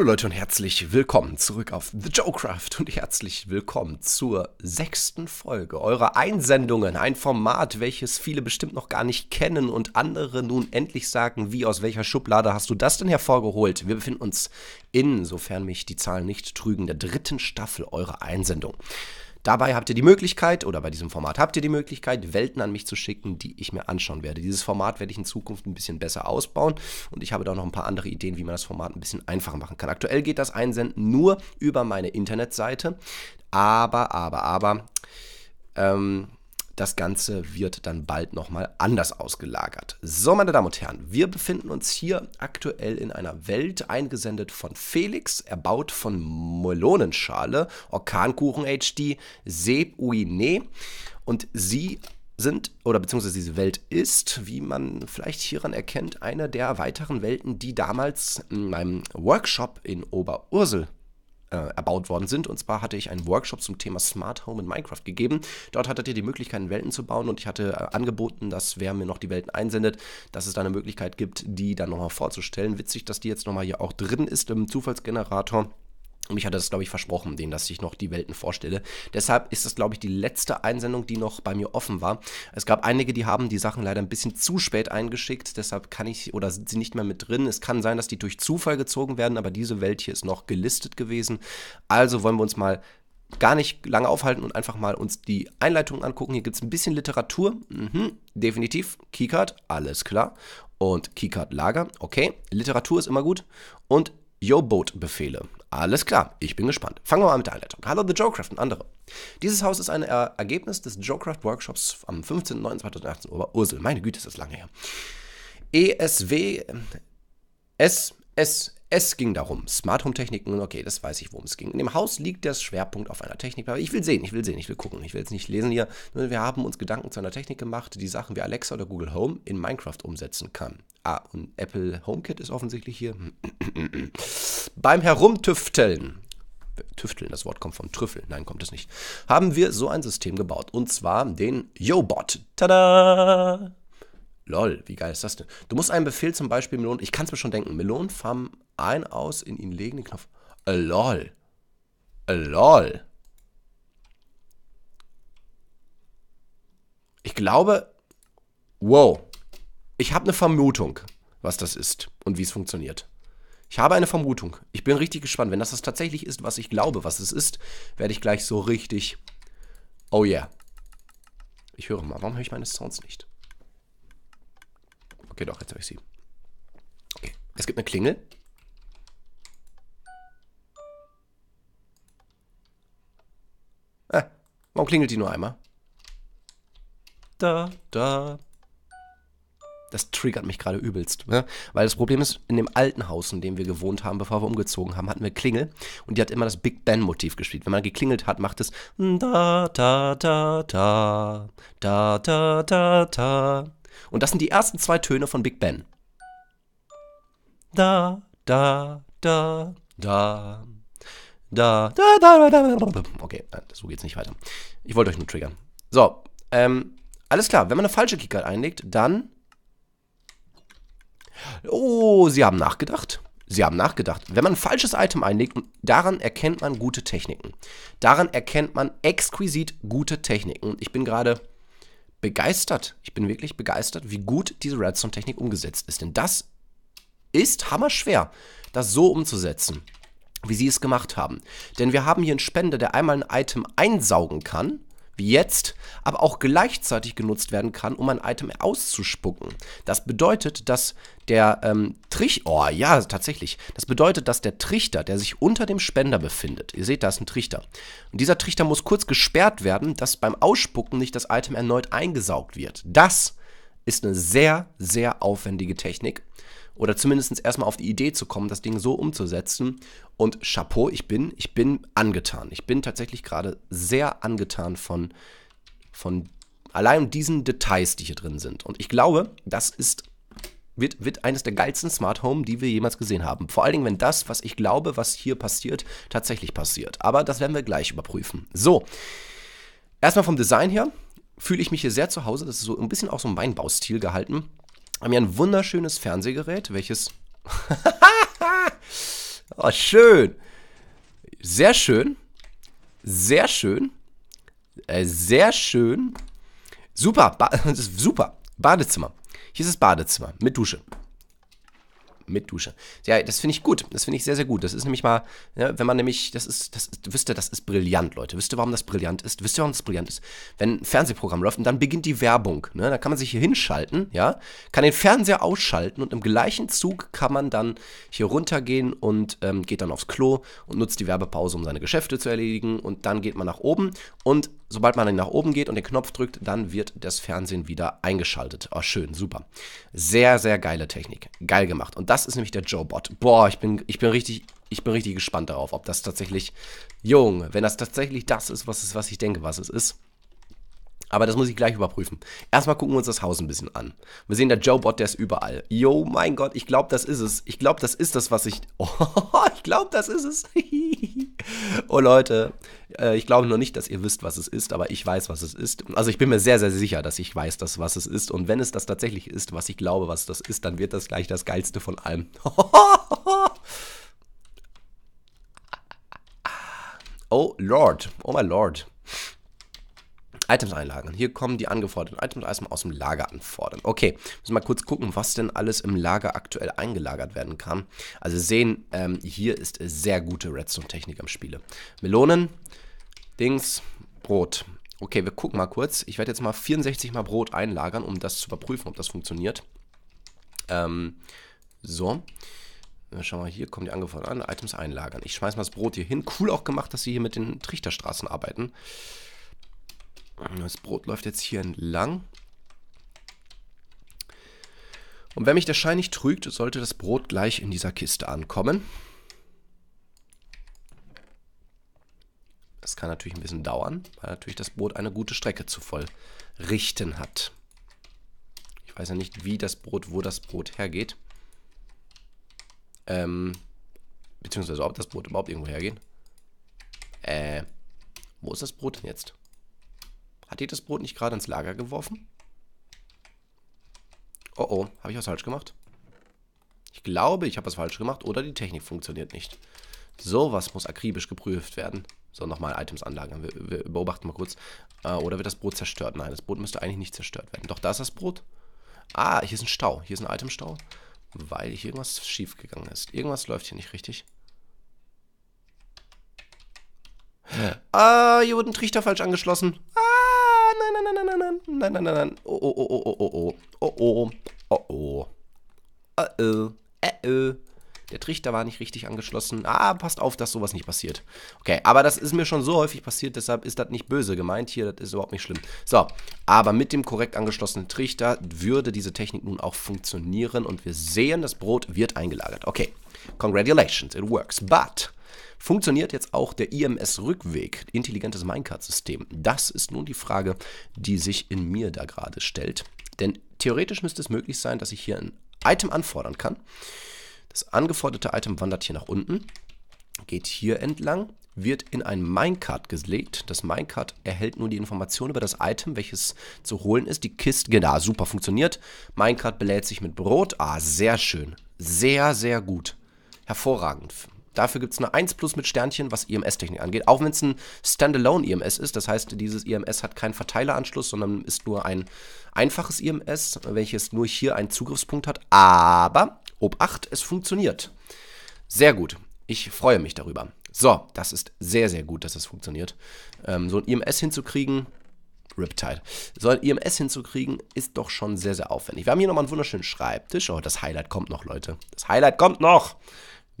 Hallo Leute und herzlich willkommen zurück auf The Joecraft und herzlich willkommen zur sechsten Folge eurer Einsendungen. Ein Format, welches viele bestimmt noch gar nicht kennen und andere nun endlich sagen, wie aus welcher Schublade hast du das denn hervorgeholt? Wir befinden uns in, sofern mich die Zahlen nicht trügen, der dritten Staffel eurer Einsendung. Dabei habt ihr die Möglichkeit, oder bei diesem Format habt ihr die Möglichkeit, Welten an mich zu schicken, die ich mir anschauen werde. Dieses Format werde ich in Zukunft ein bisschen besser ausbauen und ich habe da noch ein paar andere Ideen, wie man das Format ein bisschen einfacher machen kann. Aktuell geht das Einsenden nur über meine Internetseite, aber, aber, aber, ähm, das Ganze wird dann bald nochmal anders ausgelagert. So, meine Damen und Herren, wir befinden uns hier aktuell in einer Welt, eingesendet von Felix, erbaut von Melonenschale, Orkankuchen HD, Seb Uine. Und sie sind oder beziehungsweise diese Welt ist, wie man vielleicht hieran erkennt, eine der weiteren Welten, die damals in meinem Workshop in Oberursel äh, erbaut worden sind. Und zwar hatte ich einen Workshop zum Thema Smart Home in Minecraft gegeben. Dort hattet ihr die Möglichkeit, Welten zu bauen und ich hatte äh, angeboten, dass wer mir noch die Welten einsendet, dass es da eine Möglichkeit gibt, die dann nochmal vorzustellen. Witzig, dass die jetzt nochmal hier auch drin ist im Zufallsgenerator. Und Mich hat das, glaube ich, versprochen, denen, dass ich noch die Welten vorstelle. Deshalb ist das, glaube ich, die letzte Einsendung, die noch bei mir offen war. Es gab einige, die haben die Sachen leider ein bisschen zu spät eingeschickt. Deshalb kann ich oder sind sie nicht mehr mit drin. Es kann sein, dass die durch Zufall gezogen werden, aber diese Welt hier ist noch gelistet gewesen. Also wollen wir uns mal gar nicht lange aufhalten und einfach mal uns die Einleitung angucken. Hier gibt es ein bisschen Literatur. Mhm, definitiv. Keycard, alles klar. Und Keycard Lager, okay. Literatur ist immer gut. Und Yo-Boat-Befehle. Alles klar, ich bin gespannt. Fangen wir mal mit der Einleitung. Hallo The Joecraft und andere. Dieses Haus ist ein er Ergebnis des Joecraft Workshops am 15.09.2018 Oberursel. Meine Güte, ist das lange her. ESW, äh, S, S, es ging darum, Smart Home Techniken, okay, das weiß ich, worum es ging. In dem Haus liegt der Schwerpunkt auf einer Technik. Aber ich will sehen, ich will sehen, ich will gucken. Ich will jetzt nicht lesen hier. Ne, wir haben uns Gedanken zu einer Technik gemacht, die Sachen wie Alexa oder Google Home in Minecraft umsetzen kann. Ah, und Apple HomeKit ist offensichtlich hier. Beim Herumtüfteln Tüfteln, das Wort kommt vom Trüffel, nein, kommt es nicht, haben wir so ein System gebaut. Und zwar den YoBot. Tada! Lol, wie geil ist das denn? Du musst einen Befehl zum Beispiel Melonen, ich kann es mir schon denken, Melonenfarmen ein, aus, in ihn legen, den Knopf. A äh, lol. A äh, lol. Ich glaube, wow. Ich habe eine Vermutung, was das ist und wie es funktioniert. Ich habe eine Vermutung. Ich bin richtig gespannt. Wenn das das tatsächlich ist, was ich glaube, was es ist, werde ich gleich so richtig. Oh yeah. Ich höre mal. Warum höre ich meine Sounds nicht? Okay, doch, jetzt habe ich sie. Okay, es gibt eine Klingel. Ah, warum klingelt die nur einmal? Da, da, das triggert mich gerade übelst. Ne? Weil das Problem ist, in dem alten Haus, in dem wir gewohnt haben, bevor wir umgezogen haben, hatten wir Klingel und die hat immer das Big ben motiv gespielt. Wenn man geklingelt hat, macht es da, da, da, da, da, da, da, da. Und das sind die ersten zwei Töne von Big Ben. Da, da, da, da. Da, da, da, da, da. Okay, so geht's nicht weiter. Ich wollte euch nur triggern. So, ähm, alles klar, wenn man eine falsche Keycard einlegt, dann Oh, Sie haben nachgedacht. Sie haben nachgedacht. Wenn man ein falsches Item einlegt, daran erkennt man gute Techniken. Daran erkennt man exquisit gute Techniken. ich bin gerade begeistert. Ich bin wirklich begeistert, wie gut diese Redstone-Technik umgesetzt ist. Denn das ist hammerschwer, das so umzusetzen, wie sie es gemacht haben. Denn wir haben hier einen Spender, der einmal ein Item einsaugen kann jetzt, aber auch gleichzeitig genutzt werden kann, um ein Item auszuspucken. Das bedeutet, dass der ähm, Trichter, oh ja, tatsächlich, das bedeutet, dass der Trichter, der sich unter dem Spender befindet, ihr seht, da ist ein Trichter, und dieser Trichter muss kurz gesperrt werden, dass beim Ausspucken nicht das Item erneut eingesaugt wird. Das ist eine sehr, sehr aufwendige Technik oder zumindest erstmal auf die Idee zu kommen, das Ding so umzusetzen. Und Chapeau, ich bin, ich bin angetan. Ich bin tatsächlich gerade sehr angetan von, von allein diesen Details, die hier drin sind. Und ich glaube, das ist, wird, wird eines der geilsten Smart Home, die wir jemals gesehen haben. Vor allen Dingen, wenn das, was ich glaube, was hier passiert, tatsächlich passiert. Aber das werden wir gleich überprüfen. So, erstmal vom Design her fühle ich mich hier sehr zu Hause. Das ist so ein bisschen auch so ein Weinbaustil gehalten haben ja ein wunderschönes Fernsehgerät, welches. oh, schön. Sehr schön. Sehr schön. Äh, sehr schön. Super. Ba super. Badezimmer. Hier ist das Badezimmer mit Dusche mit Dusche. Ja, das finde ich gut. Das finde ich sehr, sehr gut. Das ist nämlich mal, ja, wenn man nämlich, das ist, das ist, wisst ihr, das ist brillant, Leute. Wisst ihr, warum das brillant ist? Wisst ihr, warum das brillant ist? Wenn ein Fernsehprogramm läuft und dann beginnt die Werbung, ne? da kann man sich hier hinschalten, ja, kann den Fernseher ausschalten und im gleichen Zug kann man dann hier runtergehen und ähm, geht dann aufs Klo und nutzt die Werbepause, um seine Geschäfte zu erledigen und dann geht man nach oben und sobald man dann nach oben geht und den Knopf drückt, dann wird das Fernsehen wieder eingeschaltet. Oh, schön, super. Sehr, sehr geile Technik. Geil gemacht. Und das das ist nämlich der Joe-Bot. Boah, ich bin, ich bin richtig, ich bin richtig gespannt darauf, ob das tatsächlich, Junge, wenn das tatsächlich das ist, was, ist, was ich denke, was es ist, aber das muss ich gleich überprüfen. Erstmal gucken wir uns das Haus ein bisschen an. Wir sehen der Joe-Bot, der ist überall. Yo, mein Gott, ich glaube, das ist es. Ich glaube, das ist das, was ich. Oh, ich glaube, das ist es. oh Leute, äh, ich glaube noch nicht, dass ihr wisst, was es ist, aber ich weiß, was es ist. Also ich bin mir sehr, sehr sicher, dass ich weiß, dass, was es ist. Und wenn es das tatsächlich ist, was ich glaube, was das ist, dann wird das gleich das Geilste von allem. oh Lord, oh mein Lord. Items einlagern. Hier kommen die angeforderten Items erstmal aus dem Lager anfordern. Okay, müssen wir mal kurz gucken, was denn alles im Lager aktuell eingelagert werden kann. Also sehen, ähm, hier ist sehr gute Redstone-Technik am Spiele. Melonen, Dings, Brot. Okay, wir gucken mal kurz. Ich werde jetzt mal 64 mal Brot einlagern, um das zu überprüfen, ob das funktioniert. Ähm, so. Schauen wir mal, hier kommen die angeforderten Items einlagern. Ich schmeiß mal das Brot hier hin. Cool auch gemacht, dass sie hier mit den Trichterstraßen arbeiten. Das Brot läuft jetzt hier entlang. Und wenn mich der Schein nicht trügt, sollte das Brot gleich in dieser Kiste ankommen. Das kann natürlich ein bisschen dauern, weil natürlich das Brot eine gute Strecke zu vollrichten hat. Ich weiß ja nicht, wie das Brot, wo das Brot hergeht. Ähm, beziehungsweise ob das Brot überhaupt irgendwo hergeht. Äh, wo ist das Brot denn jetzt? Hat ihr das Brot nicht gerade ins Lager geworfen? Oh oh, habe ich was falsch gemacht? Ich glaube, ich habe was falsch gemacht oder die Technik funktioniert nicht. Sowas muss akribisch geprüft werden. So, nochmal Itemsanlage. Wir, wir, beobachten mal kurz. Äh, oder wird das Brot zerstört? Nein, das Brot müsste eigentlich nicht zerstört werden. Doch, da ist das Brot. Ah, hier ist ein Stau. Hier ist ein Itemstau. Weil hier irgendwas schief gegangen ist. Irgendwas läuft hier nicht richtig. Ah, hier wurde ein Trichter falsch angeschlossen. Ah! nein, nein, nein, nein. Oh, oh, oh, oh, oh, oh, oh, oh, oh, oh, oh, oh, oh, oh, der Trichter war nicht richtig angeschlossen. Ah, passt auf, dass sowas nicht passiert. Okay, aber das ist mir schon so häufig passiert, deshalb ist das nicht böse gemeint hier, das ist überhaupt nicht schlimm. So, aber mit dem korrekt angeschlossenen Trichter würde diese Technik nun auch funktionieren und wir sehen, das Brot wird eingelagert. Okay, congratulations, it works, but Funktioniert jetzt auch der IMS-Rückweg, intelligentes Minecart-System? Das ist nun die Frage, die sich in mir da gerade stellt. Denn theoretisch müsste es möglich sein, dass ich hier ein Item anfordern kann. Das angeforderte Item wandert hier nach unten, geht hier entlang, wird in ein Minecart gelegt. Das Minecart erhält nur die Information über das Item, welches zu holen ist. Die Kiste, genau, super, funktioniert. Minecart belädt sich mit Brot. Ah, sehr schön. Sehr, sehr gut. Hervorragend. Dafür gibt es eine 1 Plus mit Sternchen, was ims e technik angeht. Auch wenn es ein Standalone ims e ist, das heißt, dieses IMS e hat keinen Verteileranschluss, sondern ist nur ein einfaches IMS, welches nur hier einen Zugriffspunkt hat. Aber, Obacht, es funktioniert. Sehr gut. Ich freue mich darüber. So, das ist sehr, sehr gut, dass das funktioniert. Ähm, so ein IMS hinzukriegen, Riptide. So ein IMS hinzukriegen, ist doch schon sehr, sehr aufwendig. Wir haben hier nochmal einen wunderschönen Schreibtisch. Oh, das Highlight kommt noch, Leute. Das Highlight kommt noch.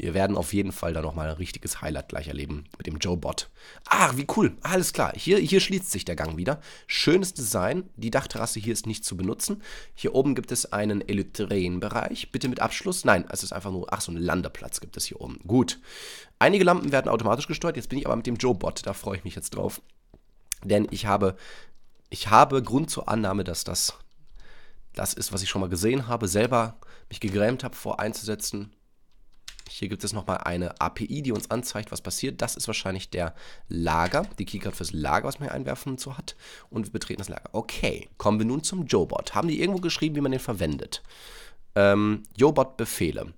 Wir werden auf jeden Fall da nochmal ein richtiges Highlight gleich erleben mit dem Joe-Bot. Ach, wie cool. Alles klar. Hier, hier schließt sich der Gang wieder. Schönes Design. Die Dachterrasse hier ist nicht zu benutzen. Hier oben gibt es einen Elytren-Bereich. Bitte mit Abschluss. Nein, es ist einfach nur, ach, so ein Landeplatz gibt es hier oben. Gut. Einige Lampen werden automatisch gesteuert. Jetzt bin ich aber mit dem Joe-Bot. Da freue ich mich jetzt drauf. Denn ich habe, ich habe Grund zur Annahme, dass das das ist, was ich schon mal gesehen habe, selber mich gegrämt habe, vor einzusetzen hier gibt es nochmal eine API, die uns anzeigt, was passiert. Das ist wahrscheinlich der Lager, die Keycard fürs Lager, was man hier einwerfen zu hat. Und wir betreten das Lager. Okay, kommen wir nun zum Jobot. Haben die irgendwo geschrieben, wie man den verwendet? Ähm, Jobot-Befehle.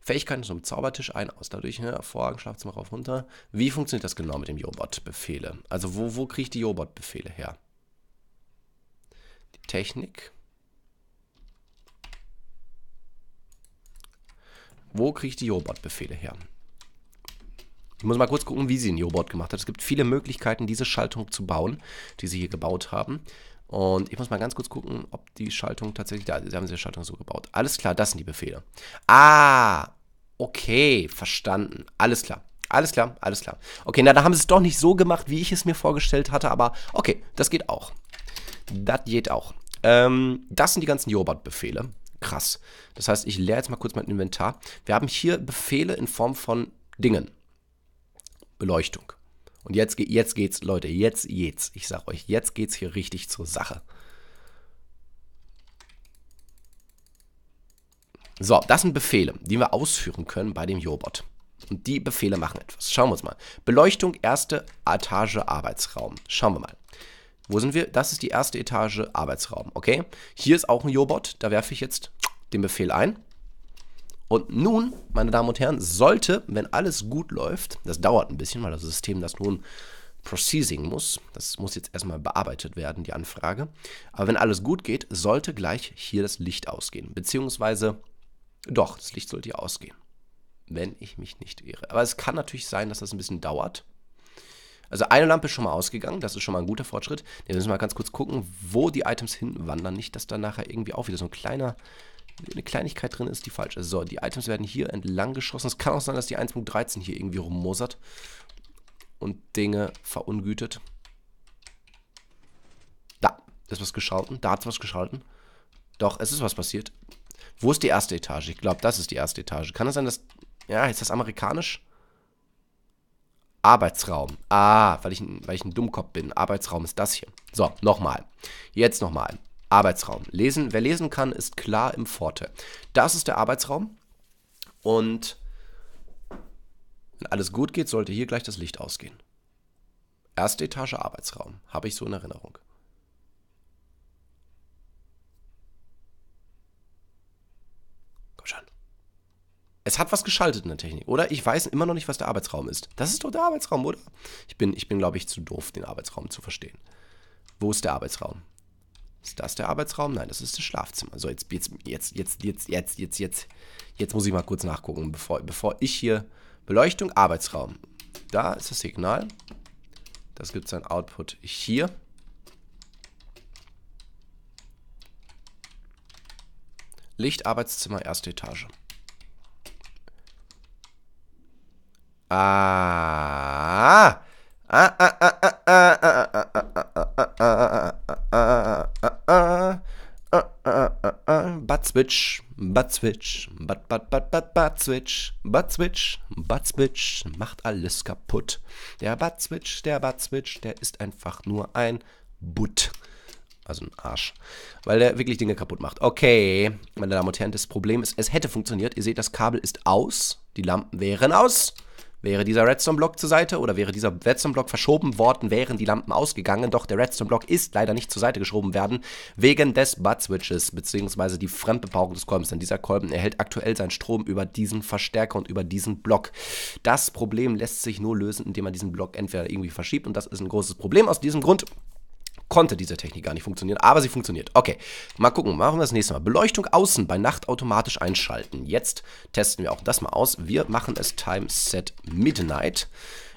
Fähigkeiten zum Zaubertisch ein, aus. Dadurch, ne, hervorragend, Schlafzimmer rauf, runter. Wie funktioniert das genau mit dem Jobot-Befehle? Also wo, wo kriege ich die Jobot-Befehle her? Die Technik. Wo kriege ich die Jobot-Befehle her? Ich muss mal kurz gucken, wie sie den Jobot gemacht hat. Es gibt viele Möglichkeiten, diese Schaltung zu bauen, die sie hier gebaut haben. Und ich muss mal ganz kurz gucken, ob die Schaltung tatsächlich da ist. Sie haben diese Schaltung so gebaut. Alles klar, das sind die Befehle. Ah, okay, verstanden. Alles klar. Alles klar, alles klar. Okay, na, da haben sie es doch nicht so gemacht, wie ich es mir vorgestellt hatte, aber okay, das geht auch. Das geht auch. Ähm, das sind die ganzen Jobat-Befehle krass. Das heißt, ich leere jetzt mal kurz mein Inventar. Wir haben hier Befehle in Form von Dingen. Beleuchtung. Und jetzt, jetzt geht's, Leute, jetzt geht's. Ich sag euch, jetzt geht's hier richtig zur Sache. So, das sind Befehle, die wir ausführen können bei dem Jobot. Und die Befehle machen etwas. Schauen wir uns mal. Beleuchtung, erste Etage, Arbeitsraum. Schauen wir mal. Wo sind wir? Das ist die erste Etage Arbeitsraum, okay? Hier ist auch ein Jobot, da werfe ich jetzt den Befehl ein. Und nun, meine Damen und Herren, sollte, wenn alles gut läuft, das dauert ein bisschen, weil das System das nun processing muss, das muss jetzt erstmal bearbeitet werden, die Anfrage, aber wenn alles gut geht, sollte gleich hier das Licht ausgehen, beziehungsweise doch, das Licht sollte hier ausgehen, wenn ich mich nicht irre. Aber es kann natürlich sein, dass das ein bisschen dauert, also eine Lampe ist schon mal ausgegangen, das ist schon mal ein guter Fortschritt. Jetzt müssen wir mal ganz kurz gucken, wo die Items hinwandern. Nicht, dass da nachher irgendwie auch wieder so ein kleiner, eine Kleinigkeit drin ist, die falsch ist. So, die Items werden hier entlang geschossen. Es kann auch sein, dass die 1.13 hier irgendwie rummosert und Dinge verungütet. Da ist was geschalten, da hat es was geschalten. Doch, es ist was passiert. Wo ist die erste Etage? Ich glaube, das ist die erste Etage. Kann es sein, dass... Ja, ist das amerikanisch? Arbeitsraum. Ah, weil ich, weil ich ein Dummkopf bin. Arbeitsraum ist das hier. So, nochmal. Jetzt nochmal. Arbeitsraum. Lesen, wer lesen kann, ist klar im Forte. Das ist der Arbeitsraum. Und wenn alles gut geht, sollte hier gleich das Licht ausgehen. Erste Etage Arbeitsraum, habe ich so in Erinnerung. Es hat was geschaltet in der Technik, oder? Ich weiß immer noch nicht, was der Arbeitsraum ist. Das ist doch der Arbeitsraum, oder? Ich bin, ich bin glaube ich, zu doof, den Arbeitsraum zu verstehen. Wo ist der Arbeitsraum? Ist das der Arbeitsraum? Nein, das ist das Schlafzimmer. So, jetzt, jetzt, jetzt, jetzt, jetzt, jetzt, jetzt, jetzt, jetzt muss ich mal kurz nachgucken, bevor, bevor ich hier. Beleuchtung, Arbeitsraum. Da ist das Signal. Das gibt sein Output hier. Licht, Arbeitszimmer, erste Etage. Ah. Ah, ah, ah, ah, ah, ah, ah, ah, ah, ah, Buttswitch, Buttswitch, Butt, Butt, Butt, Butt, Buttswitch, Buttswitch, Buttswitch macht alles kaputt. Der Buttswitch, der Buttswitch, der ist einfach nur ein Butt. Also ein Arsch. Weil der wirklich Dinge kaputt macht. Okay, meine Damen und Herren, das Problem ist, es hätte funktioniert. Ihr seht, das Kabel ist aus, die Lampen wären aus. Wäre dieser Redstone-Block zur Seite oder wäre dieser Redstone-Block verschoben worden, wären die Lampen ausgegangen. Doch der Redstone-Block ist leider nicht zur Seite geschoben werden, wegen des Butt-Switches, beziehungsweise die Fremdbepauerung des Kolbens. Denn dieser Kolben erhält aktuell seinen Strom über diesen Verstärker und über diesen Block. Das Problem lässt sich nur lösen, indem man diesen Block entweder irgendwie verschiebt. Und das ist ein großes Problem aus diesem Grund konnte diese Technik gar nicht funktionieren, aber sie funktioniert. Okay, mal gucken, machen wir das nächste Mal. Beleuchtung außen bei Nacht automatisch einschalten. Jetzt testen wir auch das mal aus. Wir machen es Time Set Midnight.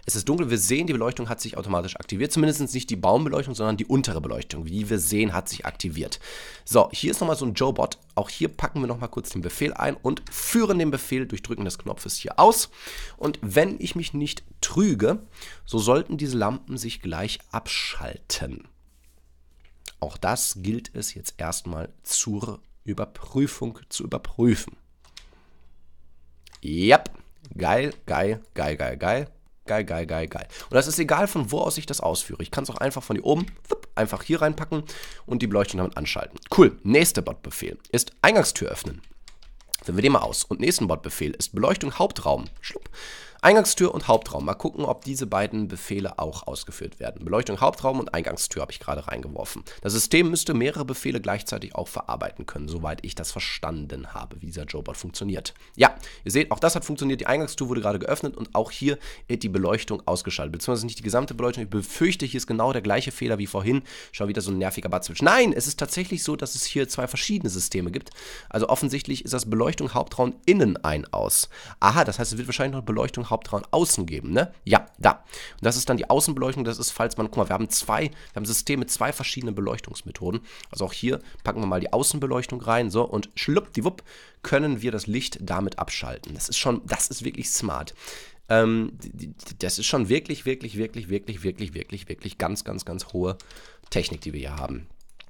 Es ist dunkel, wir sehen, die Beleuchtung hat sich automatisch aktiviert. Zumindest nicht die Baumbeleuchtung, sondern die untere Beleuchtung. Wie wir sehen, hat sich aktiviert. So, hier ist nochmal so ein Joe-Bot. Auch hier packen wir nochmal kurz den Befehl ein und führen den Befehl durch Drücken des Knopfes hier aus. Und wenn ich mich nicht trüge, so sollten diese Lampen sich gleich abschalten. Auch das gilt es jetzt erstmal zur Überprüfung zu überprüfen. Yep, geil, geil, geil, geil, geil, geil, geil, geil, geil. Und das ist egal, von wo aus ich das ausführe. Ich kann es auch einfach von hier oben einfach hier reinpacken und die Beleuchtung damit anschalten. Cool, nächster Botbefehl ist Eingangstür öffnen. Wenn wir den mal aus. Und nächsten Botbefehl ist Beleuchtung Hauptraum. Schlupp. Eingangstür und Hauptraum. Mal gucken, ob diese beiden Befehle auch ausgeführt werden. Beleuchtung Hauptraum und Eingangstür habe ich gerade reingeworfen. Das System müsste mehrere Befehle gleichzeitig auch verarbeiten können, soweit ich das verstanden habe, wie dieser Jobot funktioniert. Ja, ihr seht, auch das hat funktioniert. Die Eingangstür wurde gerade geöffnet und auch hier wird die Beleuchtung ausgeschaltet. Beziehungsweise nicht die gesamte Beleuchtung. Ich befürchte, hier ist genau der gleiche Fehler wie vorhin. Schau wieder so ein nerviger Batzwitsch. Nein, es ist tatsächlich so, dass es hier zwei verschiedene Systeme gibt. Also offensichtlich ist das Beleuchtung Hauptraum innen ein aus. Aha, das heißt, es wird wahrscheinlich noch Beleuchtung Hauptraum außen geben, ne? Ja, da. Und das ist dann die Außenbeleuchtung, das ist, falls man, guck mal, wir haben zwei, wir haben Systeme mit zwei verschiedenen Beleuchtungsmethoden. Also auch hier packen wir mal die Außenbeleuchtung rein, so, und schluppdiwupp können wir das Licht damit abschalten. Das ist schon, das ist wirklich smart ähm, das ist schon wirklich, wirklich, wirklich, wirklich, wirklich, wirklich, wirklich ganz, ganz, ganz hohe Technik, die wir hier haben.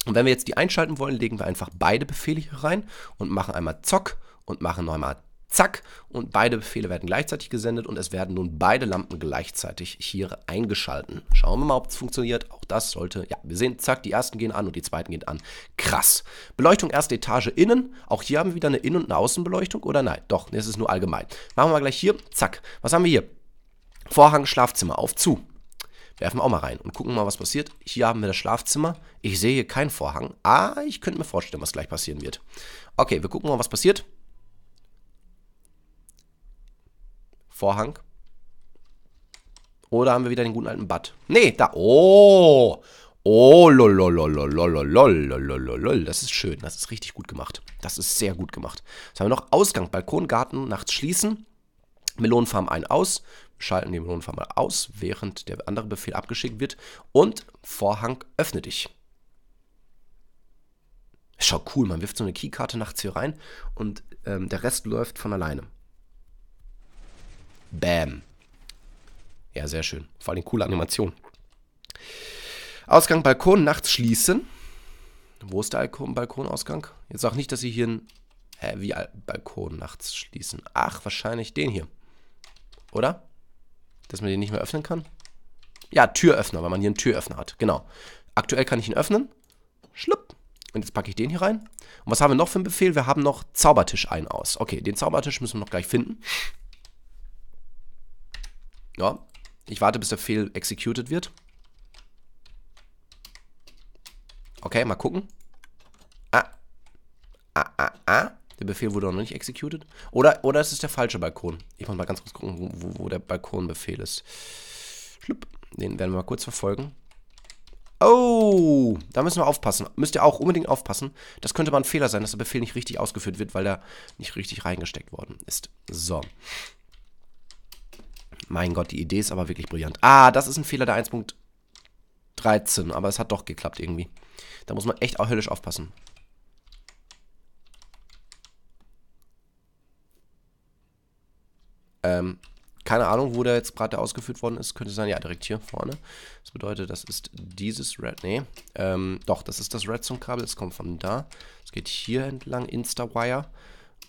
Und wenn wir jetzt die einschalten wollen, legen wir einfach beide Befehle hier rein und machen einmal Zock und machen nochmal einmal zack, und beide Befehle werden gleichzeitig gesendet und es werden nun beide Lampen gleichzeitig hier eingeschalten. Schauen wir mal, ob es funktioniert. Auch das sollte, ja, wir sehen, zack, die ersten gehen an und die zweiten gehen an. Krass. Beleuchtung erste Etage innen. Auch hier haben wir wieder eine Innen- und eine Außenbeleuchtung, oder nein? Doch, nee, es ist nur allgemein. Machen wir mal gleich hier, zack. Was haben wir hier? Vorhang, Schlafzimmer, auf, zu werfen wir auch mal rein und gucken mal, was passiert. Hier haben wir das Schlafzimmer. Ich sehe hier keinen Vorhang. Ah, ich könnte mir vorstellen, was gleich passieren wird. Okay, wir gucken mal, was passiert. Vorhang. Oder haben wir wieder den guten alten Bad? Nee, da. Oh. Oh, lolololololololololol. Das ist schön. Das ist richtig gut gemacht. Das ist sehr gut gemacht. Jetzt haben wir noch Ausgang, Balkon, Garten, nachts schließen. Melonenfarm ein aus. Schalten die Melonenfarm mal aus, während der andere Befehl abgeschickt wird. Und Vorhang, öffne dich. Schau cool, man wirft so eine Keykarte nachts hier rein und ähm, der Rest läuft von alleine. Bam. Ja, sehr schön. Vor allem coole Animation. Ausgang Balkon nachts schließen. Wo ist der Balkonausgang? Jetzt sag nicht, dass sie hier ein. Hä, wie Balkon nachts schließen? Ach, wahrscheinlich den hier. Oder? Dass man den nicht mehr öffnen kann? Ja, Türöffner, weil man hier einen Türöffner hat. Genau. Aktuell kann ich ihn öffnen. Schlupp. Und jetzt packe ich den hier rein. Und was haben wir noch für einen Befehl? Wir haben noch Zaubertisch ein aus. Okay, den Zaubertisch müssen wir noch gleich finden. Ja, ich warte, bis der Fehl executed wird. Okay, mal gucken. Ah. Ah, ah, ah. Der Befehl wurde noch nicht executed. Oder, oder es der falsche Balkon. Ich muss mal ganz kurz gucken, wo, wo der Balkonbefehl ist. Schlupp. Den werden wir mal kurz verfolgen. Oh, da müssen wir aufpassen. Müsst ihr auch unbedingt aufpassen. Das könnte mal ein Fehler sein, dass der Befehl nicht richtig ausgeführt wird, weil er nicht richtig reingesteckt worden ist. So. Mein Gott, die Idee ist aber wirklich brillant. Ah, das ist ein Fehler der 1.13, aber es hat doch geklappt irgendwie. Da muss man echt auch höllisch aufpassen. Ähm, keine Ahnung, wo der jetzt gerade ausgeführt worden ist. Könnte sein, ja, direkt hier vorne. Das bedeutet, das ist dieses Red. Nee, ähm, doch, das ist das Redstone-Kabel. Es kommt von da. Es geht hier entlang, Insta Wire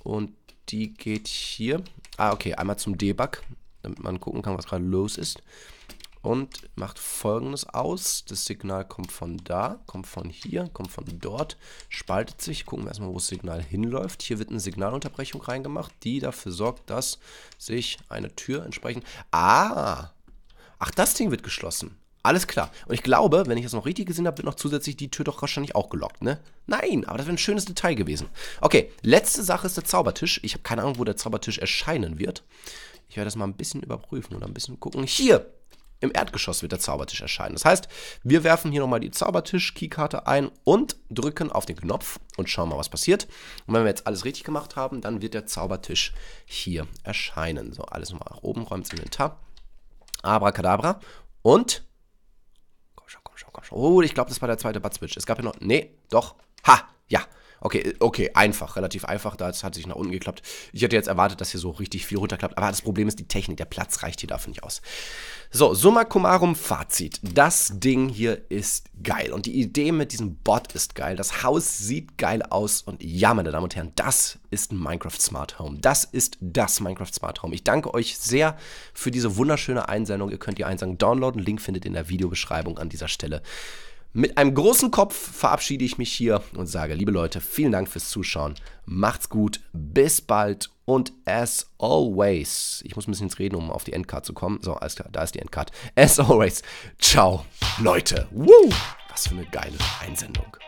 Und die geht hier. Ah, okay, einmal zum Debug damit man gucken kann, was gerade los ist. Und macht folgendes aus. Das Signal kommt von da, kommt von hier, kommt von dort, spaltet sich. Gucken wir erstmal, wo das Signal hinläuft. Hier wird eine Signalunterbrechung reingemacht, die dafür sorgt, dass sich eine Tür entsprechend... Ah! Ach, das Ding wird geschlossen. Alles klar. Und ich glaube, wenn ich das noch richtig gesehen habe, wird noch zusätzlich die Tür doch wahrscheinlich auch gelockt, ne? Nein, aber das wäre ein schönes Detail gewesen. Okay, letzte Sache ist der Zaubertisch. Ich habe keine Ahnung, wo der Zaubertisch erscheinen wird. Ich werde das mal ein bisschen überprüfen oder ein bisschen gucken. Hier! Im Erdgeschoss wird der Zaubertisch erscheinen. Das heißt, wir werfen hier nochmal die Zaubertisch-Keykarte ein und drücken auf den Knopf und schauen mal, was passiert. Und wenn wir jetzt alles richtig gemacht haben, dann wird der Zaubertisch hier erscheinen. So, alles nochmal nach oben, räumt ins Inventar. Abracadabra. Und. Komm schon, komm schon, komm schon. Oh, ich glaube, das war der zweite Bad switch Es gab ja noch. Nee, doch. Ha! Ja. Okay, okay, einfach, relativ einfach. Da hat sich nach unten geklappt. Ich hätte jetzt erwartet, dass hier so richtig viel runterklappt. Aber das Problem ist die Technik. Der Platz reicht hier dafür nicht aus. So, summa summarum Fazit. Das Ding hier ist geil. Und die Idee mit diesem Bot ist geil. Das Haus sieht geil aus. Und ja, meine Damen und Herren, das ist ein Minecraft Smart Home. Das ist das Minecraft Smart Home. Ich danke euch sehr für diese wunderschöne Einsendung. Ihr könnt die Einsendung downloaden. Link findet ihr in der Videobeschreibung an dieser Stelle. Mit einem großen Kopf verabschiede ich mich hier und sage, liebe Leute, vielen Dank fürs Zuschauen. Macht's gut, bis bald und as always, ich muss ein bisschen ins Reden, um auf die Endcard zu kommen. So, alles klar, da ist die Endcard. As always, ciao, Leute. Woo! Was für eine geile Einsendung.